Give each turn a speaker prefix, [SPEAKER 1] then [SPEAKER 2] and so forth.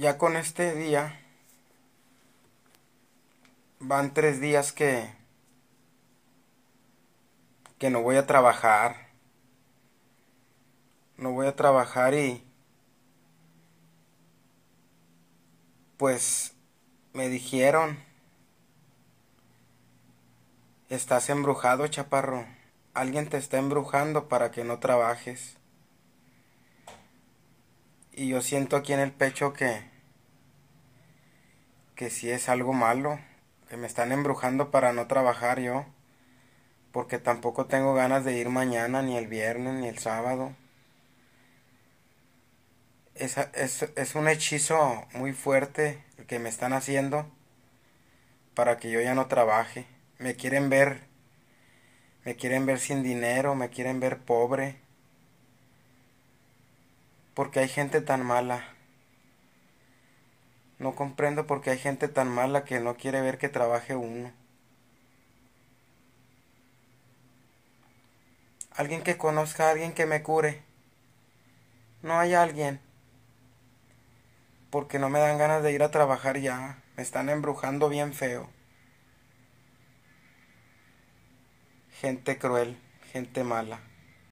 [SPEAKER 1] ya con este día van tres días que que no voy a trabajar no voy a trabajar y pues me dijeron estás embrujado chaparro alguien te está embrujando para que no trabajes y yo siento aquí en el pecho que que si es algo malo, que me están embrujando para no trabajar yo, porque tampoco tengo ganas de ir mañana, ni el viernes, ni el sábado. Es, es, es un hechizo muy fuerte el que me están haciendo para que yo ya no trabaje. Me quieren ver, me quieren ver sin dinero, me quieren ver pobre, porque hay gente tan mala. No comprendo por qué hay gente tan mala que no quiere ver que trabaje uno. Alguien que conozca alguien que me cure. No hay alguien. Porque no me dan ganas de ir a trabajar ya. Me están embrujando bien feo. Gente cruel, gente mala.